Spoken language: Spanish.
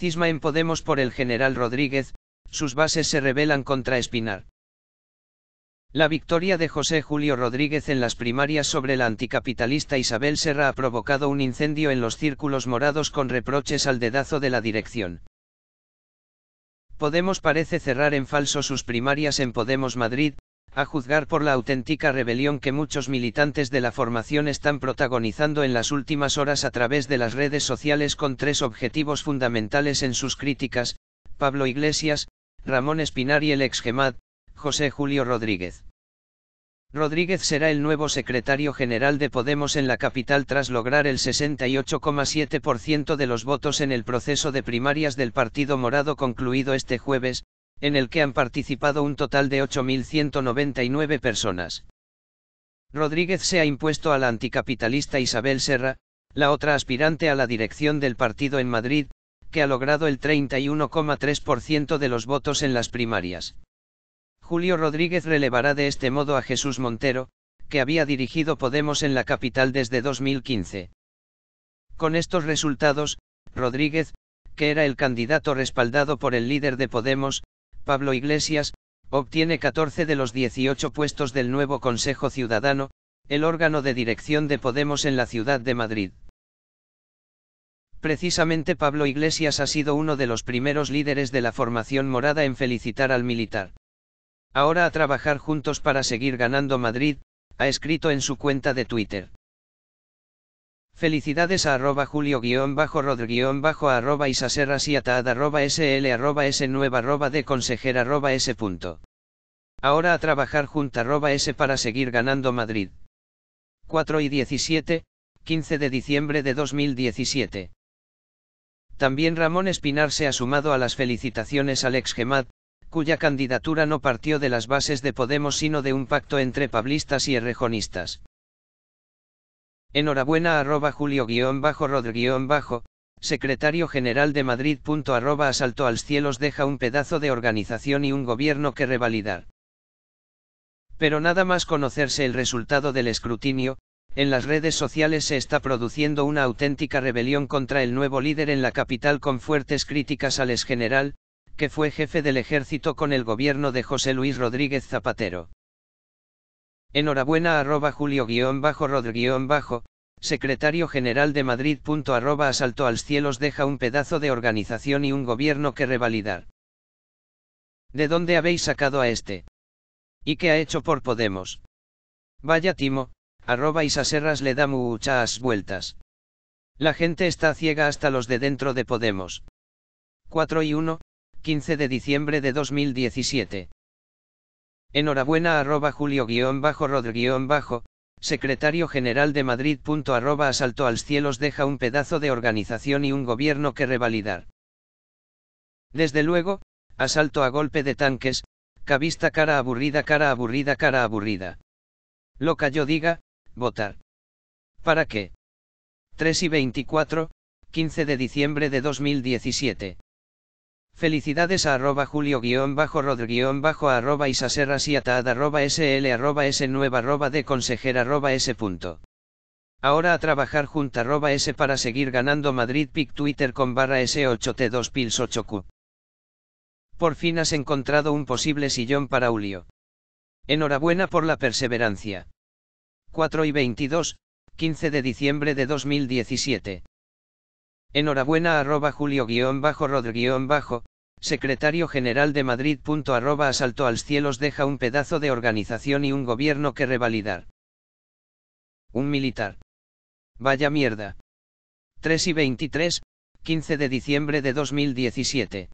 Cisma en Podemos por el general Rodríguez, sus bases se rebelan contra Espinar. La victoria de José Julio Rodríguez en las primarias sobre la anticapitalista Isabel Serra ha provocado un incendio en los círculos morados con reproches al dedazo de la dirección. Podemos parece cerrar en falso sus primarias en Podemos Madrid, a juzgar por la auténtica rebelión que muchos militantes de la formación están protagonizando en las últimas horas a través de las redes sociales con tres objetivos fundamentales en sus críticas, Pablo Iglesias, Ramón Espinar y el ex GEMAD, José Julio Rodríguez. Rodríguez será el nuevo secretario general de Podemos en la capital tras lograr el 68,7% de los votos en el proceso de primarias del Partido Morado concluido este jueves, en el que han participado un total de 8.199 personas. Rodríguez se ha impuesto a la anticapitalista Isabel Serra, la otra aspirante a la dirección del partido en Madrid, que ha logrado el 31,3% de los votos en las primarias. Julio Rodríguez relevará de este modo a Jesús Montero, que había dirigido Podemos en la capital desde 2015. Con estos resultados, Rodríguez, que era el candidato respaldado por el líder de Podemos, Pablo Iglesias, obtiene 14 de los 18 puestos del nuevo Consejo Ciudadano, el órgano de dirección de Podemos en la ciudad de Madrid. Precisamente Pablo Iglesias ha sido uno de los primeros líderes de la formación morada en felicitar al militar. Ahora a trabajar juntos para seguir ganando Madrid, ha escrito en su cuenta de Twitter. Felicidades a arroba julio-rod-arroba isaserras arroba sl arroba snueva arroba de consejera arroba s. Ahora a trabajar junta arroba s para seguir ganando Madrid. 4 y 17, 15 de diciembre de 2017. También Ramón Espinar se ha sumado a las felicitaciones al ex Gemat, cuya candidatura no partió de las bases de Podemos sino de un pacto entre pablistas y errejonistas. Enhorabuena arroba julio bajo, secretario general de Madrid. arroba asalto al cielos deja un pedazo de organización y un gobierno que revalidar. Pero nada más conocerse el resultado del escrutinio, en las redes sociales se está produciendo una auténtica rebelión contra el nuevo líder en la capital con fuertes críticas al exgeneral, que fue jefe del ejército con el gobierno de José Luis Rodríguez Zapatero. Enhorabuena arroba julio bajo, secretario general de Madrid. arroba asalto al cielos deja un pedazo de organización y un gobierno que revalidar. ¿De dónde habéis sacado a este? ¿Y qué ha hecho por Podemos? Vaya timo, arroba Isaserras le da muchas vueltas. La gente está ciega hasta los de dentro de Podemos. 4 y 1, 15 de diciembre de 2017. Enhorabuena arroba julio bajo, secretario general de Madrid. Arroba asalto al cielos deja un pedazo de organización y un gobierno que revalidar. Desde luego, asalto a golpe de tanques, cabista cara aburrida, cara aburrida, cara aburrida. Lo yo diga, votar. ¿Para qué? 3 y 24, 15 de diciembre de 2017. Felicidades a arroba julio-rod-arroba arroba isaserrasiatad arroba sl arroba nueva arroba de consejera arroba s. Punto. Ahora a trabajar junta arroba s para seguir ganando Madrid Pic Twitter con barra s8t2 pils 8q. Por fin has encontrado un posible sillón para Julio. Enhorabuena por la perseverancia. 4 y 22, 15 de diciembre de 2017. Enhorabuena arroba julio guión bajo secretario general de Madrid. arroba asalto al cielos deja un pedazo de organización y un gobierno que revalidar. Un militar. Vaya mierda. 3 y 23, 15 de diciembre de 2017.